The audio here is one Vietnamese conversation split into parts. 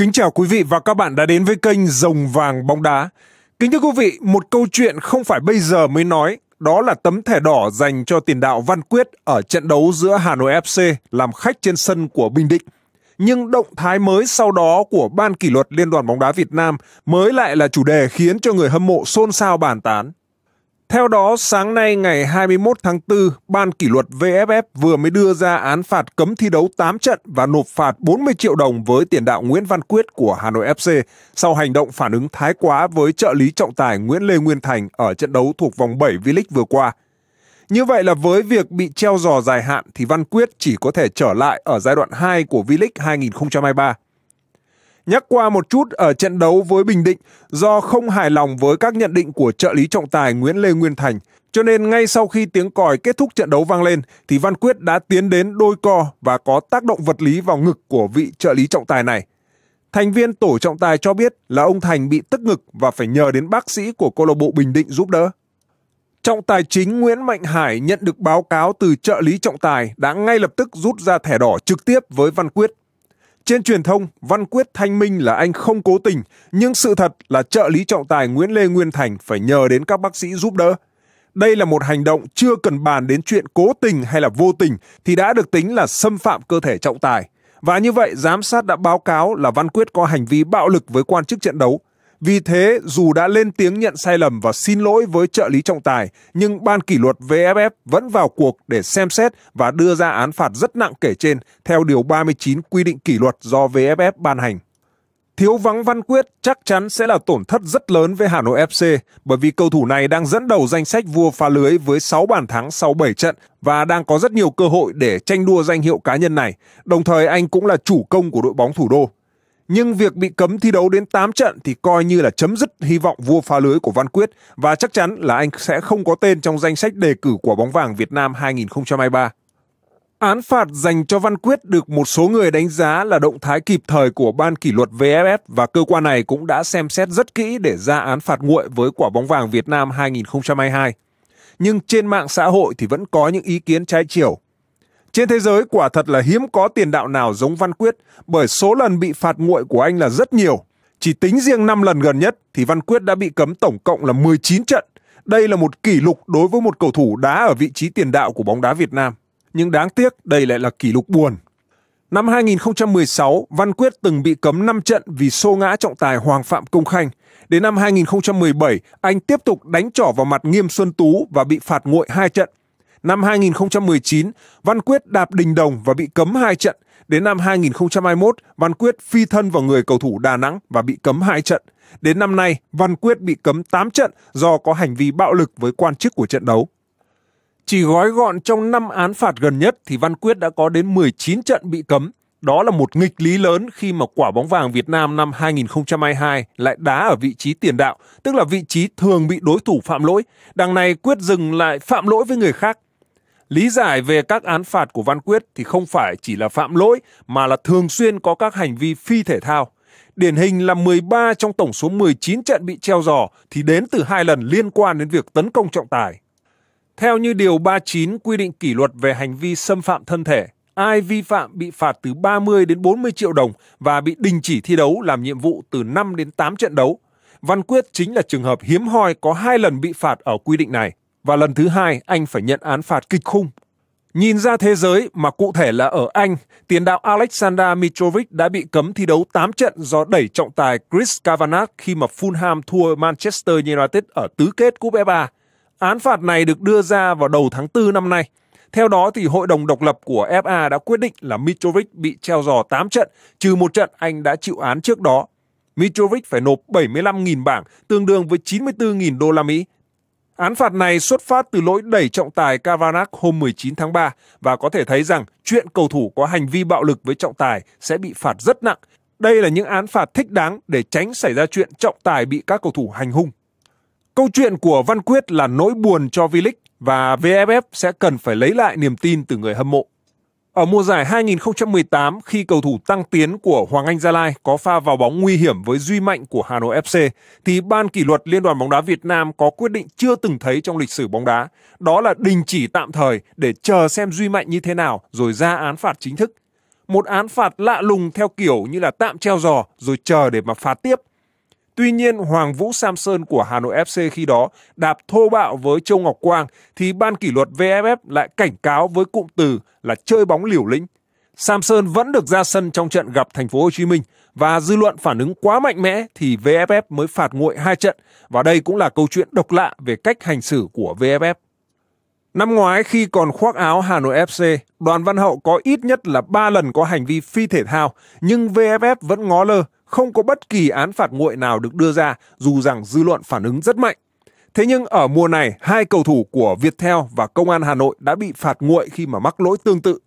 Kính chào quý vị và các bạn đã đến với kênh Rồng Vàng Bóng Đá. Kính thưa quý vị, một câu chuyện không phải bây giờ mới nói, đó là tấm thẻ đỏ dành cho tiền đạo Văn Quyết ở trận đấu giữa Hà Nội FC làm khách trên sân của Bình Định. Nhưng động thái mới sau đó của Ban kỷ luật Liên đoàn bóng đá Việt Nam mới lại là chủ đề khiến cho người hâm mộ xôn xao bàn tán. Theo đó, sáng nay ngày 21 tháng 4, Ban kỷ luật VFF vừa mới đưa ra án phạt cấm thi đấu 8 trận và nộp phạt 40 triệu đồng với tiền đạo Nguyễn Văn Quyết của Hà Nội FC sau hành động phản ứng thái quá với trợ lý trọng tài Nguyễn Lê Nguyên Thành ở trận đấu thuộc vòng 7 V-League vừa qua. Như vậy là với việc bị treo giò dài hạn thì Văn Quyết chỉ có thể trở lại ở giai đoạn 2 của V-League 2023. Nhắc qua một chút ở trận đấu với Bình Định do không hài lòng với các nhận định của trợ lý trọng tài Nguyễn Lê Nguyên Thành, cho nên ngay sau khi tiếng còi kết thúc trận đấu vang lên thì Văn Quyết đã tiến đến đôi co và có tác động vật lý vào ngực của vị trợ lý trọng tài này. Thành viên tổ trọng tài cho biết là ông Thành bị tức ngực và phải nhờ đến bác sĩ của câu lạc bộ Bình Định giúp đỡ. Trọng tài chính Nguyễn Mạnh Hải nhận được báo cáo từ trợ lý trọng tài đã ngay lập tức rút ra thẻ đỏ trực tiếp với Văn Quyết trên truyền thông, Văn Quyết thanh minh là anh không cố tình, nhưng sự thật là trợ lý trọng tài Nguyễn Lê Nguyên Thành phải nhờ đến các bác sĩ giúp đỡ. Đây là một hành động chưa cần bàn đến chuyện cố tình hay là vô tình thì đã được tính là xâm phạm cơ thể trọng tài. Và như vậy, giám sát đã báo cáo là Văn Quyết có hành vi bạo lực với quan chức trận đấu, vì thế, dù đã lên tiếng nhận sai lầm và xin lỗi với trợ lý trọng tài, nhưng ban kỷ luật VFF vẫn vào cuộc để xem xét và đưa ra án phạt rất nặng kể trên theo Điều 39 quy định kỷ luật do VFF ban hành. Thiếu vắng Văn Quyết chắc chắn sẽ là tổn thất rất lớn với Hà Nội FC bởi vì cầu thủ này đang dẫn đầu danh sách vua phá lưới với 6 bàn thắng sau 7 trận và đang có rất nhiều cơ hội để tranh đua danh hiệu cá nhân này. Đồng thời anh cũng là chủ công của đội bóng thủ đô. Nhưng việc bị cấm thi đấu đến 8 trận thì coi như là chấm dứt hy vọng vua phá lưới của Văn Quyết và chắc chắn là anh sẽ không có tên trong danh sách đề cử của bóng vàng Việt Nam 2023. Án phạt dành cho Văn Quyết được một số người đánh giá là động thái kịp thời của ban kỷ luật VFF và cơ quan này cũng đã xem xét rất kỹ để ra án phạt nguội với quả bóng vàng Việt Nam 2022. Nhưng trên mạng xã hội thì vẫn có những ý kiến trái chiều. Trên thế giới quả thật là hiếm có tiền đạo nào giống Văn Quyết bởi số lần bị phạt nguội của anh là rất nhiều. Chỉ tính riêng 5 lần gần nhất thì Văn Quyết đã bị cấm tổng cộng là 19 trận. Đây là một kỷ lục đối với một cầu thủ đá ở vị trí tiền đạo của bóng đá Việt Nam. Nhưng đáng tiếc đây lại là kỷ lục buồn. Năm 2016, Văn Quyết từng bị cấm 5 trận vì xô ngã trọng tài Hoàng Phạm Công Khanh. Đến năm 2017, anh tiếp tục đánh trỏ vào mặt Nghiêm Xuân Tú và bị phạt nguội 2 trận Năm 2019, Văn Quyết đạp đình đồng và bị cấm 2 trận. Đến năm 2021, Văn Quyết phi thân vào người cầu thủ Đà Nẵng và bị cấm 2 trận. Đến năm nay, Văn Quyết bị cấm 8 trận do có hành vi bạo lực với quan chức của trận đấu. Chỉ gói gọn trong 5 án phạt gần nhất thì Văn Quyết đã có đến 19 trận bị cấm. Đó là một nghịch lý lớn khi mà quả bóng vàng Việt Nam năm 2022 lại đá ở vị trí tiền đạo, tức là vị trí thường bị đối thủ phạm lỗi. Đằng này Quyết dừng lại phạm lỗi với người khác Lý giải về các án phạt của Văn Quyết thì không phải chỉ là phạm lỗi mà là thường xuyên có các hành vi phi thể thao. Điển hình là 13 trong tổng số 19 trận bị treo giò thì đến từ hai lần liên quan đến việc tấn công trọng tài. Theo như Điều 39 quy định kỷ luật về hành vi xâm phạm thân thể, ai vi phạm bị phạt từ 30 đến 40 triệu đồng và bị đình chỉ thi đấu làm nhiệm vụ từ 5 đến 8 trận đấu. Văn Quyết chính là trường hợp hiếm hoi có hai lần bị phạt ở quy định này và lần thứ hai anh phải nhận án phạt kịch khung. Nhìn ra thế giới mà cụ thể là ở Anh, tiền đạo Alexander Mitrovic đã bị cấm thi đấu 8 trận do đẩy trọng tài Chris Kavanagh khi mà Fulham thua Manchester United ở tứ kết Cúp FA. Án phạt này được đưa ra vào đầu tháng 4 năm nay. Theo đó thì hội đồng độc lập của FA đã quyết định là Mitrovic bị treo giò 8 trận, trừ một trận anh đã chịu án trước đó. Mitrovic phải nộp 75.000 bảng, tương đương với 94.000 đô la Mỹ Án phạt này xuất phát từ lỗi đẩy trọng tài Kavanagh hôm 19 tháng 3 và có thể thấy rằng chuyện cầu thủ có hành vi bạo lực với trọng tài sẽ bị phạt rất nặng. Đây là những án phạt thích đáng để tránh xảy ra chuyện trọng tài bị các cầu thủ hành hung. Câu chuyện của Văn Quyết là nỗi buồn cho V-League và VFF sẽ cần phải lấy lại niềm tin từ người hâm mộ. Ở mùa giải 2018, khi cầu thủ tăng tiến của Hoàng Anh Gia Lai có pha vào bóng nguy hiểm với duy mạnh của Hà Nội FC, thì Ban kỷ luật Liên đoàn bóng đá Việt Nam có quyết định chưa từng thấy trong lịch sử bóng đá, đó là đình chỉ tạm thời để chờ xem duy mạnh như thế nào rồi ra án phạt chính thức. Một án phạt lạ lùng theo kiểu như là tạm treo giò rồi chờ để mà phạt tiếp Tuy nhiên, Hoàng Vũ Samson của Hà Nội FC khi đó đạp thô bạo với Châu Ngọc Quang thì ban kỷ luật VFF lại cảnh cáo với cụm từ là chơi bóng liều lĩnh. Samson vẫn được ra sân trong trận gặp Thành phố Hồ Chí Minh và dư luận phản ứng quá mạnh mẽ thì VFF mới phạt nguội hai trận và đây cũng là câu chuyện độc lạ về cách hành xử của VFF. Năm ngoái khi còn khoác áo Hà Nội FC, đoàn Văn Hậu có ít nhất là 3 lần có hành vi phi thể thao nhưng VFF vẫn ngó lơ không có bất kỳ án phạt nguội nào được đưa ra dù rằng dư luận phản ứng rất mạnh. Thế nhưng ở mùa này, hai cầu thủ của Viettel và Công an Hà Nội đã bị phạt nguội khi mà mắc lỗi tương tự.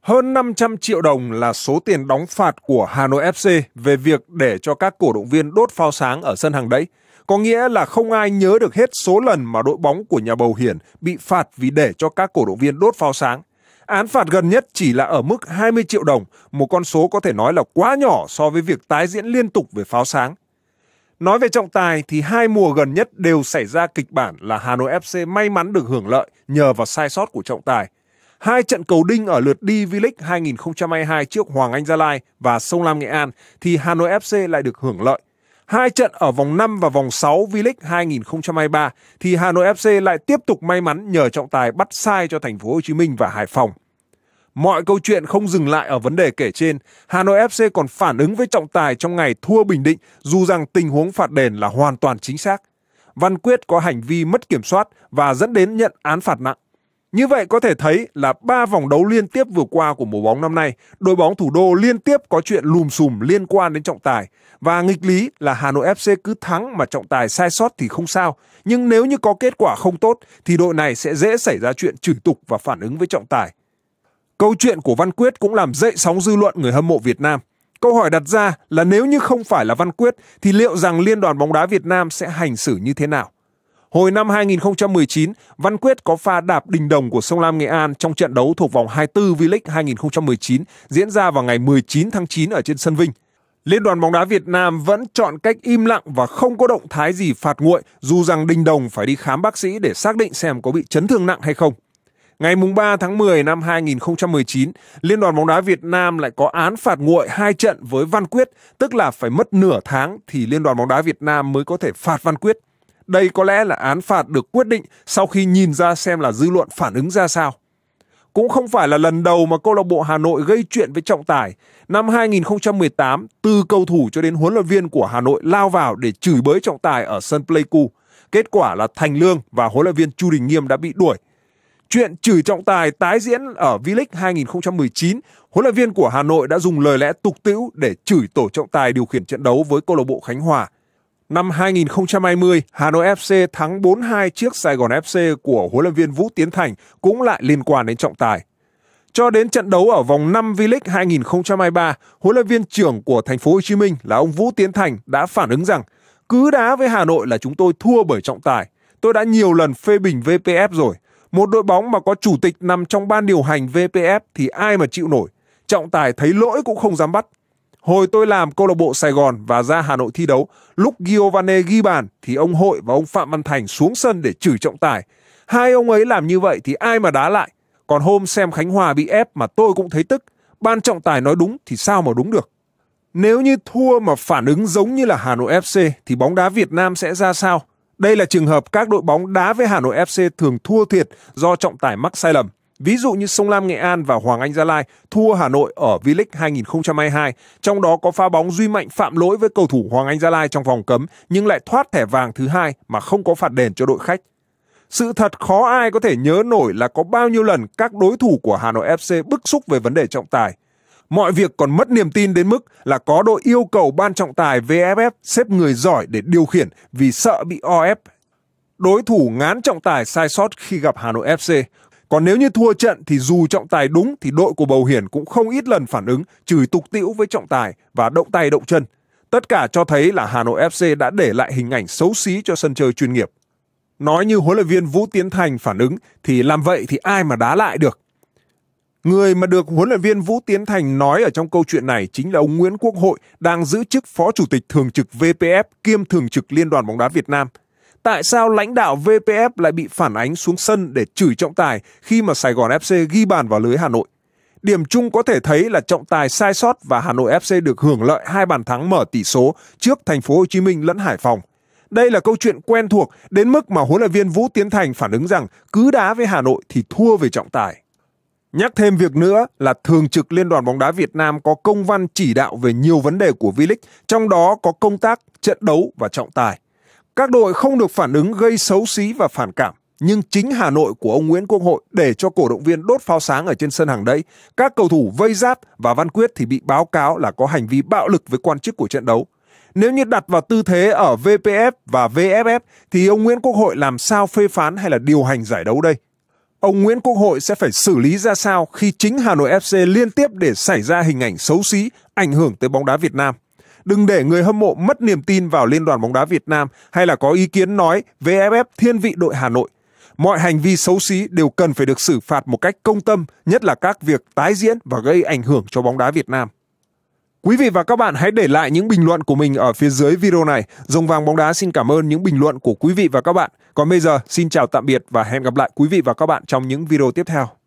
Hơn 500 triệu đồng là số tiền đóng phạt của Hà Nội FC về việc để cho các cổ động viên đốt pháo sáng ở sân hàng đấy. Có nghĩa là không ai nhớ được hết số lần mà đội bóng của nhà bầu Hiển bị phạt vì để cho các cổ động viên đốt pháo sáng. Án phạt gần nhất chỉ là ở mức 20 triệu đồng, một con số có thể nói là quá nhỏ so với việc tái diễn liên tục về pháo sáng. Nói về trọng tài thì hai mùa gần nhất đều xảy ra kịch bản là Hà Nội FC may mắn được hưởng lợi nhờ vào sai sót của trọng tài. Hai trận cầu đinh ở lượt đi V-League 2022 trước Hoàng Anh Gia Lai và Sông Lam Nghệ An thì Hà Nội FC lại được hưởng lợi Hai trận ở vòng 5 và vòng 6 V-League 2023 thì Hà Nội FC lại tiếp tục may mắn nhờ trọng tài bắt sai cho thành phố Hồ Chí Minh và Hải Phòng. Mọi câu chuyện không dừng lại ở vấn đề kể trên, Hà Nội FC còn phản ứng với trọng tài trong ngày thua Bình Định dù rằng tình huống phạt đền là hoàn toàn chính xác. Văn Quyết có hành vi mất kiểm soát và dẫn đến nhận án phạt nặng. Như vậy có thể thấy là ba vòng đấu liên tiếp vừa qua của mùa bóng năm nay, đội bóng thủ đô liên tiếp có chuyện lùm xùm liên quan đến trọng tài. Và nghịch lý là Hà Nội FC cứ thắng mà trọng tài sai sót thì không sao, nhưng nếu như có kết quả không tốt thì đội này sẽ dễ xảy ra chuyện chửi tục và phản ứng với trọng tài. Câu chuyện của Văn Quyết cũng làm dậy sóng dư luận người hâm mộ Việt Nam. Câu hỏi đặt ra là nếu như không phải là Văn Quyết thì liệu rằng Liên đoàn bóng đá Việt Nam sẽ hành xử như thế nào? Hồi năm 2019, Văn Quyết có pha đạp đình đồng của Sông Lam Nghệ An trong trận đấu thuộc vòng 24 V-League 2019 diễn ra vào ngày 19 tháng 9 ở trên sân Vinh. Liên đoàn bóng đá Việt Nam vẫn chọn cách im lặng và không có động thái gì phạt nguội, dù rằng Đình Đồng phải đi khám bác sĩ để xác định xem có bị chấn thương nặng hay không. Ngày 3 tháng 10 năm 2019, Liên đoàn bóng đá Việt Nam lại có án phạt nguội hai trận với Văn Quyết, tức là phải mất nửa tháng thì Liên đoàn bóng đá Việt Nam mới có thể phạt Văn Quyết. Đây có lẽ là án phạt được quyết định sau khi nhìn ra xem là dư luận phản ứng ra sao. Cũng không phải là lần đầu mà câu lạc bộ Hà Nội gây chuyện với trọng tài. Năm 2018, từ cầu thủ cho đến huấn luyện viên của Hà Nội lao vào để chửi bới trọng tài ở sân Pleiku. Kết quả là Thành Lương và huấn luyện viên Chu Đình Nghiêm đã bị đuổi. Chuyện chửi trọng tài tái diễn ở V-League 2019, huấn luyện viên của Hà Nội đã dùng lời lẽ tục tĩu để chửi tổ trọng tài điều khiển trận đấu với câu lạc bộ Khánh Hòa. Năm 2020, Hà Nội FC thắng 4-2 trước Sài Gòn FC của huấn luyện viên Vũ Tiến Thành cũng lại liên quan đến trọng tài. Cho đến trận đấu ở vòng 5 V-League 2023, huấn luyện viên trưởng của thành phố Hồ Chí Minh là ông Vũ Tiến Thành đã phản ứng rằng cứ đá với Hà Nội là chúng tôi thua bởi trọng tài. Tôi đã nhiều lần phê bình VPF rồi. Một đội bóng mà có chủ tịch nằm trong ban điều hành VPF thì ai mà chịu nổi. Trọng tài thấy lỗi cũng không dám bắt. Hồi tôi làm câu lạc bộ Sài Gòn và ra Hà Nội thi đấu, lúc Giovanni ghi bàn thì ông Hội và ông Phạm Văn Thành xuống sân để chửi trọng tài. Hai ông ấy làm như vậy thì ai mà đá lại. Còn hôm xem Khánh Hòa bị ép mà tôi cũng thấy tức. Ban trọng tài nói đúng thì sao mà đúng được. Nếu như thua mà phản ứng giống như là Hà Nội FC thì bóng đá Việt Nam sẽ ra sao? Đây là trường hợp các đội bóng đá với Hà Nội FC thường thua thiệt do trọng tài mắc sai lầm. Ví dụ như Sông Lam Nghệ An và Hoàng Anh Gia Lai thua Hà Nội ở V-League 2022, trong đó có pha bóng Duy Mạnh phạm lỗi với cầu thủ Hoàng Anh Gia Lai trong vòng cấm nhưng lại thoát thẻ vàng thứ hai mà không có phạt đền cho đội khách. Sự thật khó ai có thể nhớ nổi là có bao nhiêu lần các đối thủ của Hà Nội FC bức xúc về vấn đề trọng tài. Mọi việc còn mất niềm tin đến mức là có đội yêu cầu ban trọng tài VFF xếp người giỏi để điều khiển vì sợ bị o ép. đối thủ ngán trọng tài sai sót khi gặp Hà Nội FC, còn nếu như thua trận thì dù trọng tài đúng thì đội của Bầu Hiển cũng không ít lần phản ứng chửi tục tĩu với trọng tài và động tay động chân. Tất cả cho thấy là Hà Nội FC đã để lại hình ảnh xấu xí cho sân chơi chuyên nghiệp. Nói như huấn luyện viên Vũ Tiến Thành phản ứng thì làm vậy thì ai mà đá lại được. Người mà được huấn luyện viên Vũ Tiến Thành nói ở trong câu chuyện này chính là ông Nguyễn Quốc Hội đang giữ chức Phó Chủ tịch Thường trực VPF kiêm Thường trực Liên đoàn bóng đá Việt Nam – tại sao lãnh đạo VPF lại bị phản ánh xuống sân để chửi trọng tài khi mà Sài Gòn FC ghi bàn vào lưới Hà Nội? Điểm chung có thể thấy là trọng tài sai sót và Hà Nội FC được hưởng lợi hai bàn thắng mở tỷ số trước thành phố Hồ Chí Minh lẫn Hải Phòng. Đây là câu chuyện quen thuộc đến mức mà huấn luyện viên Vũ Tiến Thành phản ứng rằng cứ đá với Hà Nội thì thua về trọng tài. Nhắc thêm việc nữa là Thường trực Liên đoàn bóng đá Việt Nam có công văn chỉ đạo về nhiều vấn đề của V-League, trong đó có công tác, trận đấu và trọng tài. Các đội không được phản ứng gây xấu xí và phản cảm, nhưng chính Hà Nội của ông Nguyễn Quốc Hội để cho cổ động viên đốt pháo sáng ở trên sân hàng đấy. Các cầu thủ vây giáp và Văn Quyết thì bị báo cáo là có hành vi bạo lực với quan chức của trận đấu. Nếu như đặt vào tư thế ở VPF và VFF thì ông Nguyễn Quốc Hội làm sao phê phán hay là điều hành giải đấu đây? Ông Nguyễn Quốc Hội sẽ phải xử lý ra sao khi chính Hà Nội FC liên tiếp để xảy ra hình ảnh xấu xí ảnh hưởng tới bóng đá Việt Nam? Đừng để người hâm mộ mất niềm tin vào Liên đoàn bóng đá Việt Nam hay là có ý kiến nói VFF e thiên vị đội Hà Nội. Mọi hành vi xấu xí đều cần phải được xử phạt một cách công tâm, nhất là các việc tái diễn và gây ảnh hưởng cho bóng đá Việt Nam. Quý vị và các bạn hãy để lại những bình luận của mình ở phía dưới video này. Rồng vàng bóng đá xin cảm ơn những bình luận của quý vị và các bạn. Còn bây giờ, xin chào tạm biệt và hẹn gặp lại quý vị và các bạn trong những video tiếp theo.